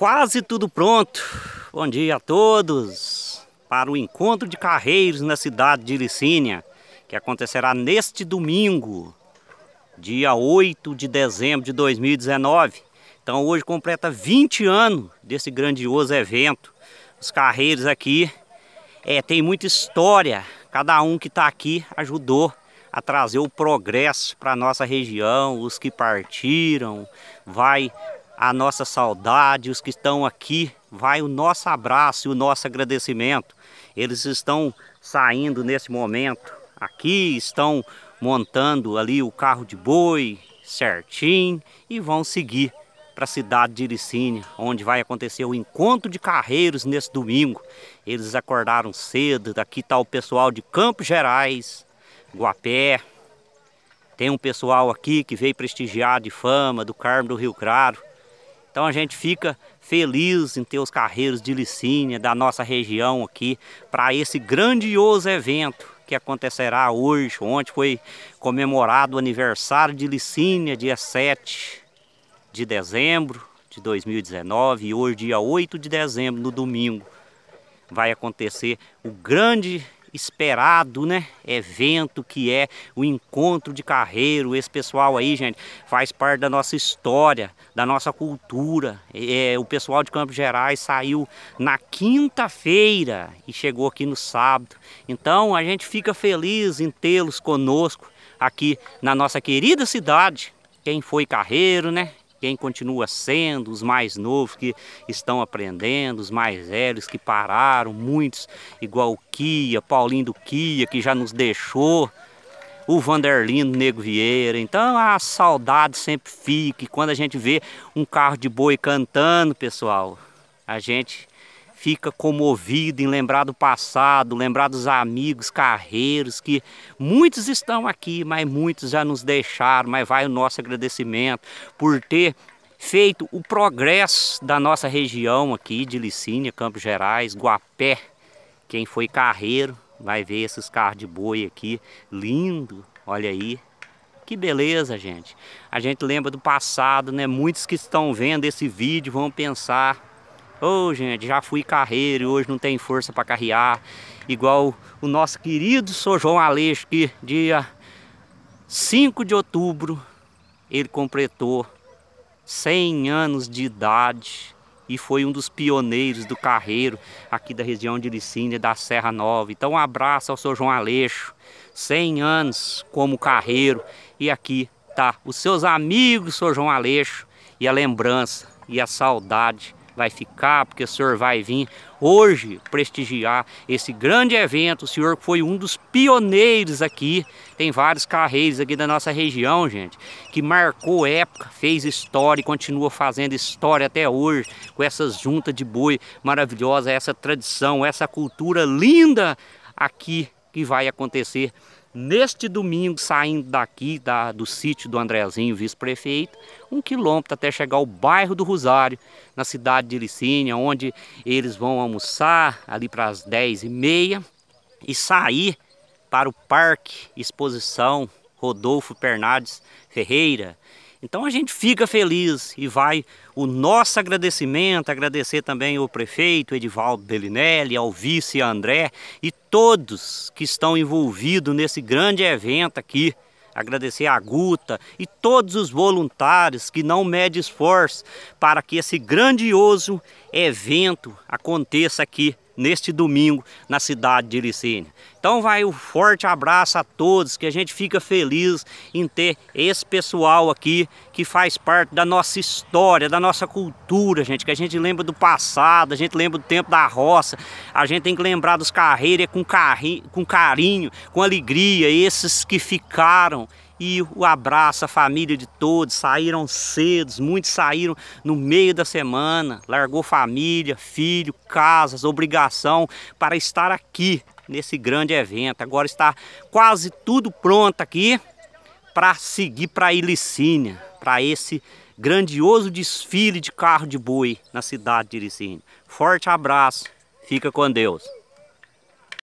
quase tudo pronto. Bom dia a todos para o encontro de carreiros na cidade de Licínia, que acontecerá neste domingo, dia 8 de dezembro de 2019. Então hoje completa 20 anos desse grandioso evento. Os carreiros aqui é, tem muita história. Cada um que está aqui ajudou a trazer o progresso para nossa região, os que partiram, vai a nossa saudade, os que estão aqui, vai o nosso abraço e o nosso agradecimento. Eles estão saindo nesse momento aqui, estão montando ali o carro de boi certinho e vão seguir para a cidade de Iricínia, onde vai acontecer o encontro de carreiros nesse domingo. Eles acordaram cedo, daqui está o pessoal de Campos Gerais, Guapé, tem um pessoal aqui que veio prestigiar de fama do Carmo do Rio Claro. Então a gente fica feliz em ter os carreiros de Licínia da nossa região aqui para esse grandioso evento que acontecerá hoje. Ontem foi comemorado o aniversário de Licínia, dia 7 de dezembro de 2019 e hoje dia 8 de dezembro, no domingo, vai acontecer o grande esperado, né? Evento é que é o encontro de carreiro. Esse pessoal aí, gente, faz parte da nossa história, da nossa cultura. É, o pessoal de Campos Gerais saiu na quinta-feira e chegou aqui no sábado. Então a gente fica feliz em tê-los conosco aqui na nossa querida cidade. Quem foi carreiro, né? quem continua sendo, os mais novos que estão aprendendo, os mais velhos que pararam, muitos, igual o Kia, Paulinho do Kia, que já nos deixou, o Vanderlino Nego Vieira. Então a saudade sempre fica. E quando a gente vê um carro de boi cantando, pessoal, a gente fica comovido em lembrar do passado, lembrar dos amigos, carreiros, que muitos estão aqui, mas muitos já nos deixaram, mas vai o nosso agradecimento por ter feito o progresso da nossa região aqui de Licínia, Campos Gerais, Guapé. Quem foi carreiro vai ver esses carros de boi aqui, lindo, olha aí, que beleza, gente. A gente lembra do passado, né? Muitos que estão vendo esse vídeo vão pensar Ô, oh, gente, já fui carreiro e hoje não tem força para carrear. Igual o nosso querido Sr. João Aleixo, que dia 5 de outubro ele completou 100 anos de idade e foi um dos pioneiros do carreiro aqui da região de Licínia, da Serra Nova. Então um abraço ao Sr. João Aleixo, 100 anos como carreiro. E aqui tá os seus amigos, Sr. João Aleixo, e a lembrança e a saudade vai ficar, porque o senhor vai vir hoje prestigiar esse grande evento. O senhor foi um dos pioneiros aqui. Tem vários carreiros aqui da nossa região, gente, que marcou época, fez história e continua fazendo história até hoje com essa junta de boi maravilhosa, essa tradição, essa cultura linda aqui que vai acontecer Neste domingo, saindo daqui da, do sítio do Andrezinho, vice-prefeito, um quilômetro até chegar ao bairro do Rosário, na cidade de Licínia, onde eles vão almoçar ali para as 10 e meia e sair para o Parque Exposição Rodolfo Pernades Ferreira. Então a gente fica feliz e vai o nosso agradecimento, agradecer também ao prefeito Edivaldo Bellinelli, ao vice André e todos que estão envolvidos nesse grande evento aqui. Agradecer a Guta e todos os voluntários que não medem esforço para que esse grandioso evento aconteça aqui neste domingo na cidade de Iricínia. Então vai um forte abraço a todos, que a gente fica feliz em ter esse pessoal aqui que faz parte da nossa história, da nossa cultura, gente, que a gente lembra do passado, a gente lembra do tempo da roça, a gente tem que lembrar dos carreiros com, carri com carinho, com alegria, esses que ficaram e o abraço, a família de todos, saíram cedo, muitos saíram no meio da semana, largou família, filho, casas, obrigação para estar aqui nesse grande evento. Agora está quase tudo pronto aqui para seguir para Ilicínia, para esse grandioso desfile de carro de boi na cidade de Ilicínia. Forte abraço, fica com Deus.